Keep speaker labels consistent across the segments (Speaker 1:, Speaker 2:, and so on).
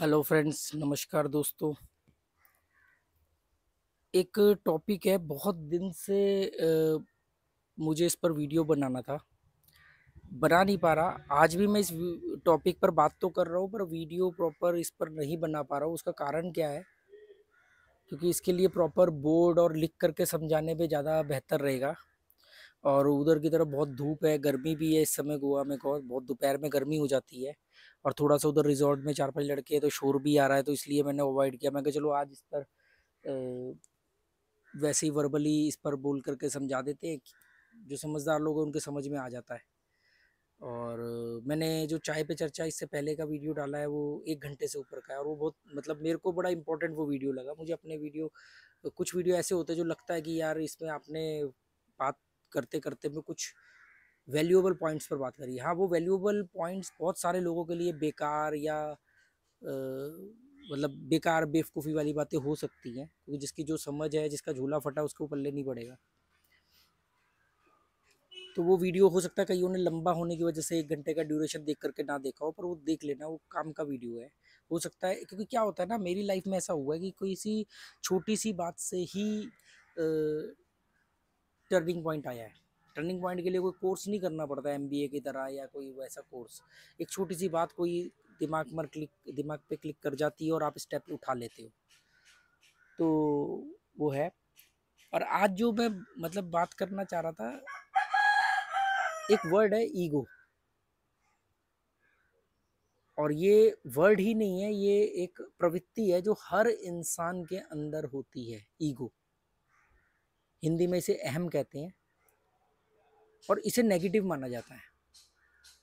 Speaker 1: hello friends नमस्कार दोस्तों एक टॉपिक है बहुत दिन से आ, मुझे इस पर वीडियो बनाना था बना नहीं पा रहा आज भी मैं इस टॉपिक पर बात तो कर रहा हूँ पर वीडियो प्रॉपर इस पर नहीं बना पा रहा हूँ उसका कारण क्या है क्योंकि इसके लिए प्रॉपर बोर्ड और लिख करके समझाने पे ज़्यादा बेहतर रहेगा और उधर की तरफ बहुत धूप है गर्मी भी है इस समय गोवा में बहुत बहुत दोपहर में गर्मी हो जाती है और थोड़ा सा उधर रिजॉर्ट में चार पांच लड़के हैं तो शोर भी आ रहा है तो इसलिए मैंने अवॉइड किया मैं कहा चलो आज इस पर वैसे ही वर्बली इस पर बोल करके समझा देते हैं जो समझदार लोग हैं उनके समझ में आ जाता है और मैंने जो चाय पे चर्चा इससे पहले का वीडियो डाला है वो एक घंटे से ऊपर का है और वो बहुत मतलब मेरे को बड़ा इंपॉर्टेंट वो वीडियो लगा मुझे अपने वीडियो कुछ वीडियो ऐसे होते हैं जो लगता है कि यार इसमें आपने बात करते करते मैं कुछ वैल्यूएबल पॉइंट्स पर बात करी हाँ वो वैल्यूएबल पॉइंट्स बहुत सारे लोगों के लिए बेकार या मतलब बेकार बेवकूफ़ी वाली बातें हो सकती हैं क्योंकि जिसकी जो समझ है जिसका झूला फटा उसको पल्ले नहीं पड़ेगा तो वो वीडियो हो सकता है कईयों उन्हें लंबा होने की वजह से एक घंटे का ड्यूरेशन देख करके ना देखा हो पर वो देख लेना वो काम का वीडियो है हो सकता है क्योंकि क्या होता है ना मेरी लाइफ में ऐसा हुआ है कि कोई सी छोटी सी बात से ही आ, टर्निंग पॉइंट आया है टर्निंग पॉइंट के लिए कोई कोर्स नहीं करना पड़ता एम की तरह या कोई वैसा कोर्स एक छोटी सी बात कोई दिमाग पर क्लिक दिमाग पे क्लिक कर जाती है और आप स्टेप उठा लेते हो तो वो है और आज जो मैं मतलब बात करना चाह रहा था एक वर्ड है ईगो और ये वर्ड ही नहीं है ये एक प्रवृत्ति है जो हर इंसान के अंदर होती है ईगो हिंदी में इसे अहम कहते हैं और इसे नेगेटिव माना जाता है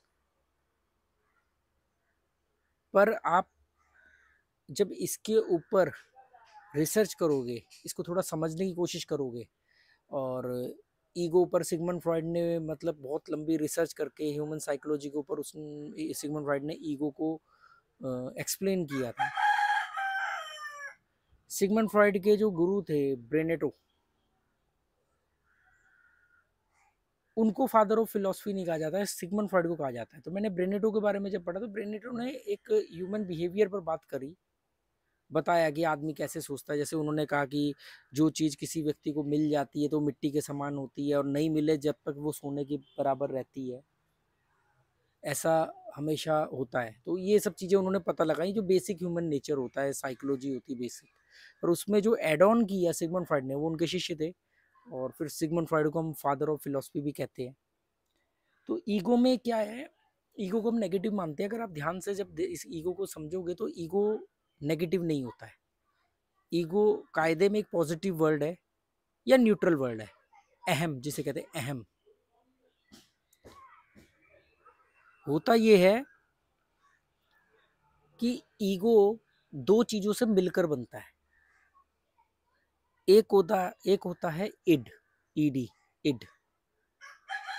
Speaker 1: पर आप जब इसके ऊपर रिसर्च करोगे इसको थोड़ा समझने की कोशिश करोगे और ईगो पर सिगमन फ्रॉइड ने मतलब बहुत लंबी रिसर्च करके ह्यूमन साइकोलॉजी के ऊपर उस सिगमन फ्रॉइड ने ईगो को एक्सप्लेन किया था सिगमन फ्रॉइड के जो गुरु थे ब्रेनेटो उनको फादर ऑफ फिलोसफी नहीं कहा जाता है सिगमन फ्रॉइड को कहा जाता है तो मैंने ब्रेनेटो के बारे में जब पढ़ा तो ब्रेनेटो ने एक ह्यूमन बिहेवियर पर बात करी बताया कि आदमी कैसे सोचता है जैसे उन्होंने कहा कि जो चीज़ किसी व्यक्ति को मिल जाती है तो मिट्टी के समान होती है और नहीं मिले जब तक वो सोने के बराबर रहती है ऐसा हमेशा होता है तो ये सब चीज़ें उन्होंने पता लगाई जो बेसिक ह्यूमन नेचर होता है साइकोलॉजी होती है बेसिक और उसमें जो एड ऑन किया सिगमन फ्राइड ने वो उनके शिष्य थे और फिर सिगमंड फ्राइड को हम फादर ऑफ फिलोसफी भी कहते हैं तो ईगो में क्या है ईगो को हम नेगेटिव मानते हैं अगर आप ध्यान से जब इस ईगो को समझोगे तो ईगो नेगेटिव नहीं होता है ईगो कायदे में एक पॉजिटिव वर्ड है या न्यूट्रल वर्ड है अहम जिसे कहते हैं अहम होता यह है कि ईगो दो चीज़ों से मिलकर बनता है एक होता एक होता है इड ईडी इड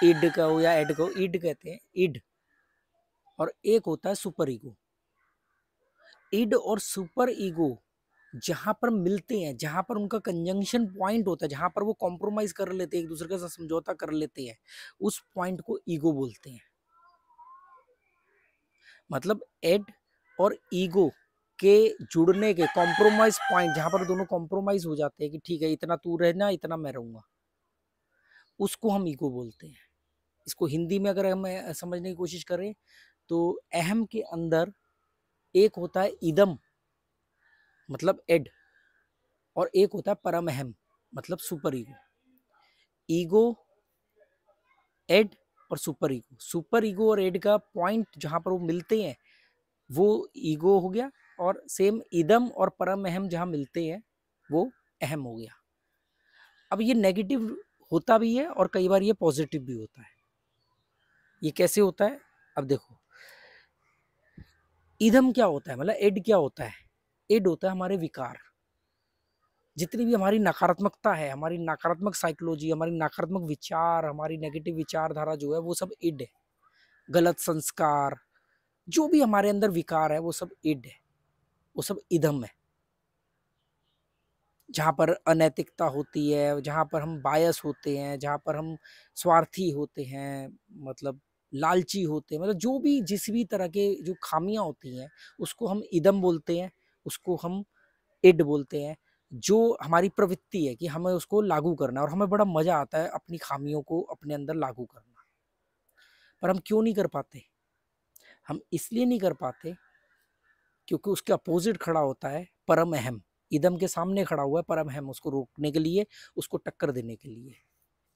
Speaker 1: इड का हो या एड कहो इड कहते हैं इड और एक होता है सुपर ईगो इड और सुपर ईगो जहां पर मिलते हैं जहां पर उनका कंजंक्शन पॉइंट होता है जहां पर वो कॉम्प्रोमाइज कर लेते हैं एक दूसरे के साथ समझौता कर लेते हैं उस पॉइंट को ईगो बोलते हैं मतलब एड और ईगो के जुड़ने के कॉम्प्रोमाइज पॉइंट जहां पर दोनों कॉम्प्रोमाइज हो जाते हैं कि ठीक है इतना तू रहना इतना मैं रहूंगा उसको हम ईगो बोलते हैं इसको हिंदी में अगर हम समझने की कोशिश करें तो अहम के अंदर एक होता है इदम मतलब एड और एक होता है परम अहम मतलब सुपर ईगो ईगो एड और सुपर ईगो सुपर ईगो और एड का पॉइंट जहां पर वो मिलते हैं वो ईगो हो गया और सेम इदम और परम अहम जहाँ मिलते हैं वो अहम हो गया अब ये नेगेटिव होता भी है और कई बार ये पॉजिटिव भी होता है ये कैसे होता है अब देखो इधम क्या होता है मतलब एड क्या होता है एड होता है हमारे विकार जितनी भी हमारी नकारात्मकता है हमारी नकारात्मक साइकोलॉजी हमारी नकारात्मक विचार हमारी नेगेटिव विचारधारा जो है वो सब इड है गलत संस्कार जो भी हमारे अंदर विकार है वो सब इड है वो सब इधम है जहाँ पर अनैतिकता होती है जहाँ पर हम बायस होते हैं जहाँ पर हम स्वार्थी होते हैं मतलब लालची होते हैं मतलब जो भी जिस भी तरह के जो खामियाँ होती हैं उसको हम इदम बोलते हैं उसको हम इड बोलते हैं जो हमारी प्रवृत्ति है कि हमें उसको लागू करना और हमें बड़ा मज़ा आता है अपनी खामियों को अपने अंदर लागू करना पर हम क्यों नहीं कर पाते हम इसलिए नहीं कर पाते क्योंकि उसके अपोजिट खड़ा होता है परम अहम इदम के सामने खड़ा हुआ है परम अहम उसको रोकने के लिए उसको टक्कर देने के लिए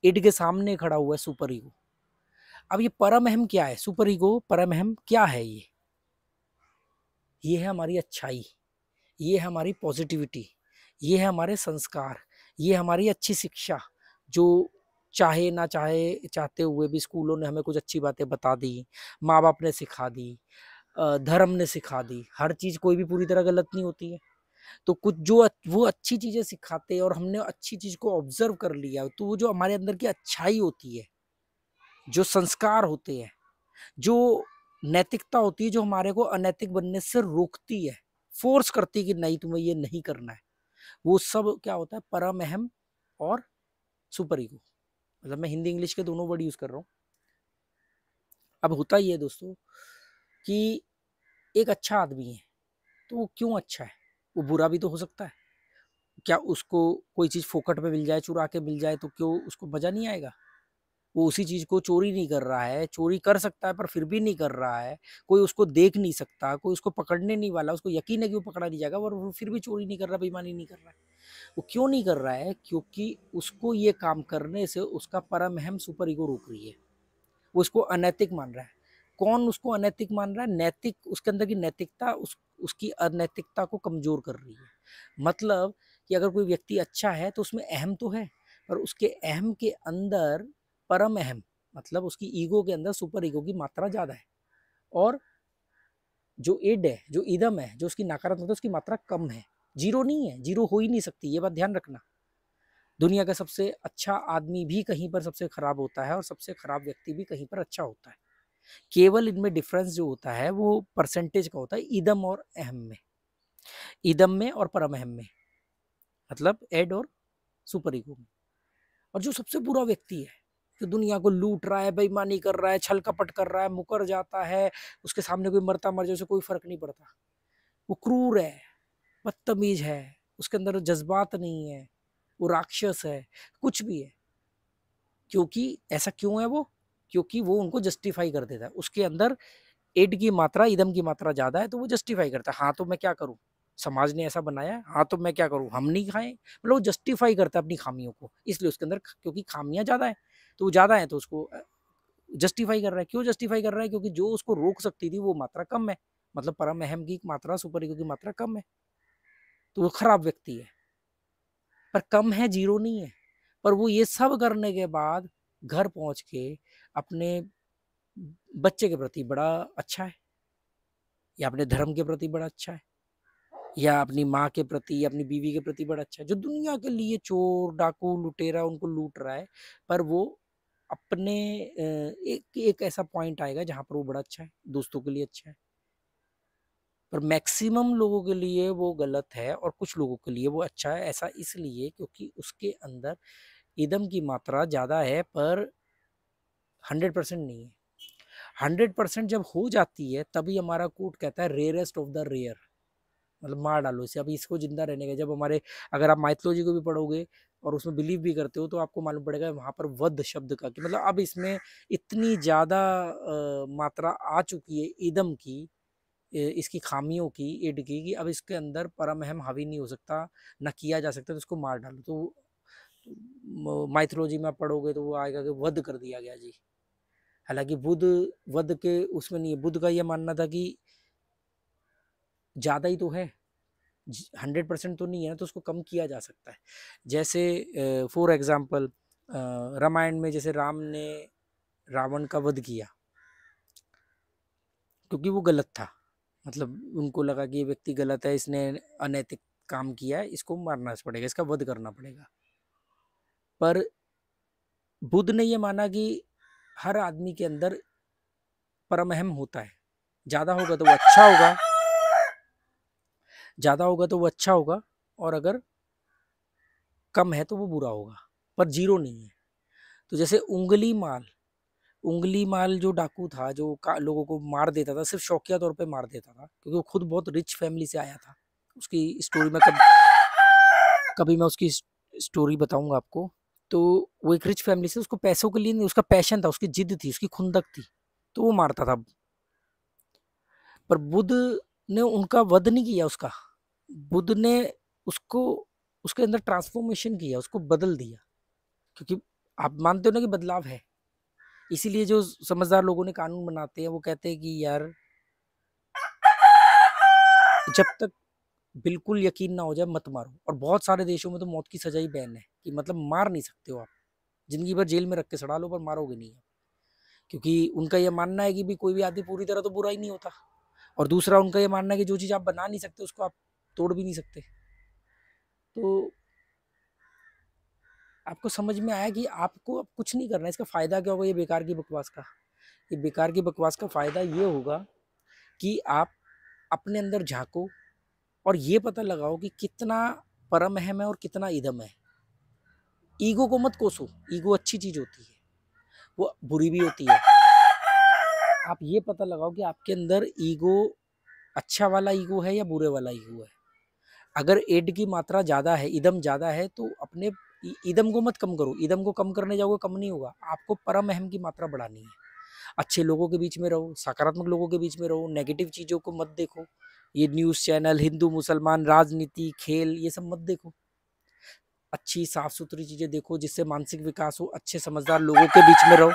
Speaker 1: इड के सामने खड़ा हुआ है सुपर ईगो अब ये परम अहम क्या है सुपर ईगो परम अहम क्या है ये ये है हमारी अच्छाई ये है हमारी पॉजिटिविटी ये है हमारे संस्कार ये हमारी अच्छी शिक्षा जो चाहे ना चाहे चाहते हुए भी स्कूलों ने हमें कुछ अच्छी बातें बता दी माँ बाप ने सिखा दी धर्म ने सिखा दी हर चीज़ कोई भी पूरी तरह गलत नहीं होती है तो कुछ जो वो अच्छी चीज़ें सिखाते हैं और हमने अच्छी चीज़ को ऑब्जर्व कर लिया तो वो जो हमारे अंदर की अच्छाई होती है जो संस्कार होते हैं जो नैतिकता होती है जो हमारे को अनैतिक बनने से रोकती है फोर्स करती है कि नहीं तुम्हें ये नहीं करना है वो सब क्या होता है परम अहम और सुपर ईगो मतलब मैं हिंदी इंग्लिश के दोनों वर्ड यूज़ कर रहा हूँ अब होता ही है दोस्तों कि एक अच्छा आदमी है तो वो क्यों अच्छा है वो बुरा भी तो हो सकता है क्या उसको कोई चीज़ फोकट में मिल जाए चुरा के मिल जाए तो क्यों उसको मज़ा नहीं आएगा वो उसी चीज़ को चोरी नहीं कर रहा है चोरी कर सकता है पर फिर भी नहीं कर रहा है कोई उसको देख नहीं सकता कोई उसको पकड़ने नहीं वाला उसको यकीन है कि वो पकड़ा नहीं जाएगा और वो फिर भी चोरी नहीं कर रहा बेईमानी नहीं कर रहा है वो क्यों नहीं कर रहा है क्योंकि उसको ये काम करने से उसका परम हम सुपर ईगो रोक रही है वो उसको अनैतिक मान रहा है कौन उसको अनैतिक मान रहा है नैतिक उसके अंदर की नैतिकता उस उसकी अनैतिकता को कमज़ोर कर रही है मतलब कि अगर कोई व्यक्ति अच्छा है तो उसमें अहम तो है पर उसके अहम के अंदर परम अहम मतलब उसकी ईगो के अंदर सुपर ईगो की मात्रा ज़्यादा है और जो एड है जो इदम है जो उसकी नकारात्मक है उसकी मात्रा कम है जीरो नहीं है जीरो हो ही नहीं सकती ये बात ध्यान रखना दुनिया का सबसे अच्छा आदमी भी कहीं पर सबसे ख़राब होता है और सबसे ख़राब व्यक्ति भी कहीं पर अच्छा होता है केवल इनमें डिफरेंस जो होता है वो परसेंटेज का होता है इदम और अहम में ईदम में और परम अहम में मतलब एड और सुपर ईगो में और जो सबसे बुरा व्यक्ति है जो दुनिया को लूट रहा है बेईमानी कर रहा है छल कपट कर रहा है मुकर जाता है उसके सामने कोई मरता मर जाए उसे कोई फ़र्क नहीं पड़ता वो क्रूर है बदतमीज है उसके अंदर जज्बात नहीं है वो राक्षस है कुछ भी है क्योंकि ऐसा क्यों है वो क्योंकि वो उनको जस्टिफाई कर देता है उसके अंदर एड की मात्रा इदम की मात्रा ज़्यादा है तो वो जस्टिफाई करता है हाँ तो मैं क्या करूँ समाज ने ऐसा बनाया हाँ तो मैं क्या करूँ हम नहीं खाएं मतलब वो जस्टिफाई करता है अपनी खामियों को इसलिए उसके अंदर क्योंकि खामियाँ ज़्यादा हैं तो वो ज़्यादा हैं तो उसको जस्टिफाई कर रहा है क्यों जस्टिफाई कर रहा है क्योंकि जो उसको रोक सकती थी वो मात्रा कम है मतलब परम अहम की मात्रा सुपर ईगो की मात्रा कम है तो वो खराब व्यक्ति है पर कम है जीरो नहीं है पर वो ये सब करने के बाद घर पहुंच के अपने बच्चे के प्रति बड़ा अच्छा है या अपने धर्म के प्रति बड़ा अच्छा है या अपनी माँ के प्रति या अपनी बीवी के प्रति बड़ा अच्छा है जो दुनिया के लिए चोर डाकू लुटेरा उनको लूट रहा है पर वो अपने एक एक ऐसा पॉइंट आएगा जहाँ पर वो बड़ा अच्छा है दोस्तों के लिए अच्छा है पर मैक्सिमम लोगों के लिए वो गलत है और कुछ लोगों के लिए वो अच्छा है ऐसा इसलिए क्योंकि उसके अंदर इदम की मात्रा ज़्यादा है पर हंड्रेड परसेंट नहीं है हंड्रेड परसेंट जब हो जाती है तभी हमारा कोर्ट कहता है रेयरेस्ट ऑफ द रेयर मतलब मार डालो इसे अब इसको जिंदा रहने का जब हमारे अगर आप माइथोलॉजी को भी पढ़ोगे और उसमें बिलीव भी करते हो तो आपको मालूम पड़ेगा वहाँ पर वध शब्द का कि मतलब अब इसमें इतनी ज़्यादा मात्रा आ चुकी है ईदम की इसकी खामियों की इड की कि अब इसके अंदर परम अहम हावी नहीं हो सकता ना किया जा सकता तो इसको मार डालो तो माइथोलॉजी में पढ़ोगे तो वो आएगा कि वध कर दिया गया जी हालांकि बुद्ध वध के उसमें नहीं है बुद्ध का ये मानना था कि ज़्यादा ही तो है हंड्रेड परसेंट तो नहीं है ना तो उसको कम किया जा सकता है जैसे फॉर एग्ज़ाम्पल रामायण में जैसे राम ने रावण का वध किया क्योंकि वो गलत था मतलब उनको लगा कि ये व्यक्ति गलत है इसने अनैतिक काम किया है इसको मारना पड़ेगा इसका वध करना पड़ेगा पर बुद्ध ने यह माना कि हर आदमी के अंदर परमहम होता है ज़्यादा होगा तो वो अच्छा होगा ज़्यादा होगा तो वो अच्छा होगा और अगर कम है तो वो बुरा होगा पर जीरो नहीं है तो जैसे उंगली माल उंगली माल जो डाकू था जो लोगों को मार देता था सिर्फ शौकिया तौर पे मार देता था क्योंकि वो खुद बहुत रिच फैमिली से आया था उसकी स्टोरी में कभी कभी मैं उसकी स्टोरी बताऊंगा आपको तो वो एक रिच फैमिली से उसको पैसों के लिए नहीं उसका पैशन था उसकी जिद थी उसकी खुंदक थी तो वो मारता था पर बुद्ध ने उनका वध नहीं किया उसका बुद्ध ने उसको उसके अंदर ट्रांसफॉर्मेशन किया उसको बदल दिया क्योंकि आप मानते हो ना कि बदलाव है इसीलिए जो समझदार लोगों ने कानून बनाते हैं वो कहते हैं कि यार जब तक बिल्कुल यकीन ना हो जाए मत मारो और बहुत सारे देशों में तो मौत की सजा ही बैन है कि मतलब मार नहीं सकते हो आप ज़िंदगी भर जेल में रख के सड़ा लो पर मारोगे नहीं आप क्योंकि उनका यह मानना है कि भी कोई भी आदमी पूरी तरह तो बुरा ही नहीं होता और दूसरा उनका यह मानना है कि जो चीज़ आप बना नहीं सकते उसको आप तोड़ भी नहीं सकते तो आपको समझ में आया कि आपको अब कुछ नहीं करना है इसका फ़ायदा क्या होगा ये बेकार की बकवास का ये बेकार की बकवास का फ़ायदा ये होगा कि आप अपने अंदर झांको और ये पता लगाओ कि कितना परम अहम है और कितना इधम है ईगो को मत कोसो ईगो अच्छी चीज़ होती है वो बुरी भी होती है आप ये पता लगाओ कि आपके अंदर ईगो अच्छा वाला ईगो है या बुरे वाला ईगो है अगर एड की मात्रा ज़्यादा है इदम ज़्यादा है तो अपने इदम को मत कम करो इदम को कम करने जाओगे कम नहीं होगा आपको परम अहम की मात्रा बढ़ानी है अच्छे लोगों के बीच में रहो सकारात्मक लोगों के बीच में रहो नेगेटिव चीज़ों को मत देखो ये न्यूज़ चैनल हिंदू मुसलमान राजनीति खेल ये सब मत देखो अच्छी साफ सुथरी चीज़ें देखो जिससे मानसिक विकास हो अच्छे समझदार लोगों के बीच में रहो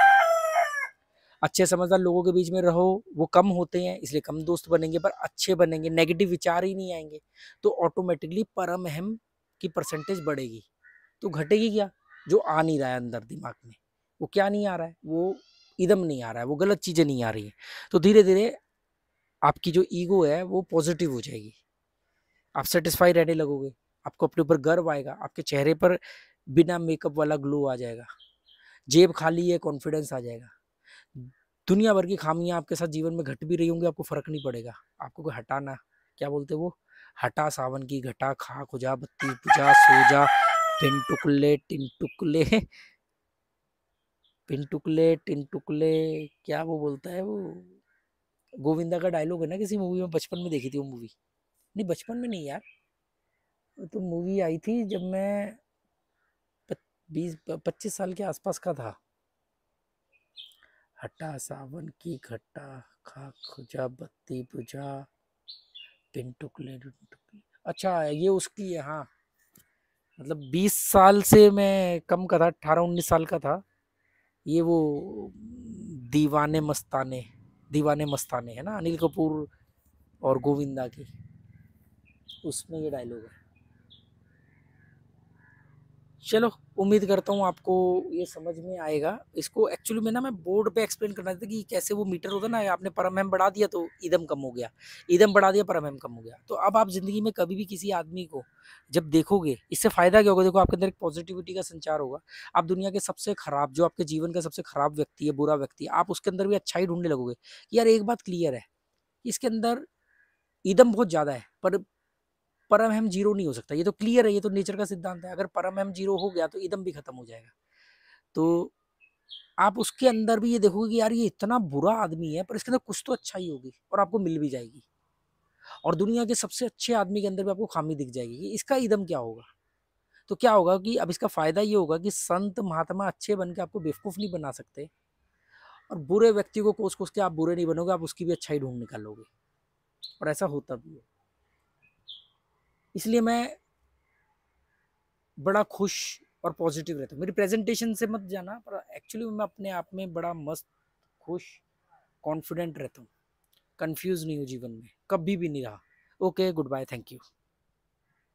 Speaker 1: अच्छे समझदार लोगों के बीच में रहो वो कम होते हैं इसलिए कम दोस्त बनेंगे पर अच्छे बनेंगे नेगेटिव विचार ही नहीं आएंगे तो ऑटोमेटिकली परम अहम की परसेंटेज बढ़ेगी तो घटेगी क्या जो आ नहीं रहा है अंदर दिमाग में वो क्या नहीं आ रहा है वो इदम नहीं आ रहा है वो गलत चीज़ें नहीं आ रही है तो धीरे धीरे आपकी जो ईगो है वो पॉजिटिव हो जाएगी आप सेटिस्फाई रहने लगोगे आपको अपने ऊपर गर्व आएगा आपके चेहरे पर बिना मेकअप वाला ग्लो आ जाएगा जेब खाली है कॉन्फिडेंस आ जाएगा दुनिया भर की खामियां आपके साथ जीवन में घट भी रही होंगी आपको फ़र्क नहीं पड़ेगा आपको कोई हटाना क्या बोलते वो हटा सावन की घटा खा खुजा बत्ती टिन टुकले पिन टुकले टिन टुकले क्या वो बोलता है वो गोविंदा का डायलॉग है ना किसी मूवी में बचपन में देखी थी वो मूवी नहीं बचपन में नहीं यार तो मूवी आई थी जब मैं बीस पच्चीस साल के आसपास का था हटा सावन की घट्टा खा खुजा बत्ती बुझा पिन टुकले अच्छा ये उसकी है हाँ मतलब बीस साल से मैं कम का था अठारह उन्नीस साल का था ये वो दीवाने मस्ताने दीवाने मस्ताने है ना अनिल कपूर और गोविंदा की उसमें ये डायलॉग है चलो उम्मीद करता हूँ आपको ये समझ में आएगा इसको एक्चुअली में ना मैं बोर्ड पे एक्सप्लेन करना था कि कैसे वो मीटर होता ना आपने परम एम बढ़ा दिया तो ईदम कम हो गया ईदम बढ़ा दिया परम एम कम हो गया तो अब आप ज़िंदगी में कभी भी किसी आदमी को जब देखोगे इससे फ़ायदा क्या होगा देखो आपके अंदर एक पॉजिटिविटी का संचार होगा आप दुनिया के सबसे ख़राब जो आपके जीवन का सबसे ख़राब व्यक्ति है बुरा व्यक्ति है आप उसके अंदर भी अच्छाई ढूंढने लगोगे यार एक बात क्लियर है इसके अंदर ईदम बहुत ज़्यादा है पर परम हम जीरो नहीं हो सकता ये तो क्लियर है ये तो नेचर का सिद्धांत है अगर परम हम जीरो हो गया तो ईदम भी खत्म हो जाएगा तो आप उसके अंदर भी ये देखोगे कि यार ये इतना बुरा आदमी है पर इसके अंदर कुछ तो अच्छा ही होगी और आपको मिल भी जाएगी और दुनिया के सबसे अच्छे आदमी के अंदर भी आपको खामी दिख जाएगी कि इसका इदम क्या होगा तो क्या होगा कि अब इसका फ़ायदा ये होगा कि संत महात्मा अच्छे बन के आपको बेवकूफ़ नहीं बना सकते और बुरे व्यक्ति को कोस कोस के आप बुरे नहीं बनोगे आप उसकी भी अच्छाई ढूंढ निकालोगे और ऐसा होता भी है इसलिए मैं बड़ा खुश और पॉजिटिव रहता हूँ मेरी प्रेजेंटेशन से मत जाना पर एक्चुअली मैं अपने आप में बड़ा मस्त खुश कॉन्फिडेंट रहता हूँ कंफ्यूज नहीं हूँ जीवन में कभी भी नहीं रहा okay good bye thank you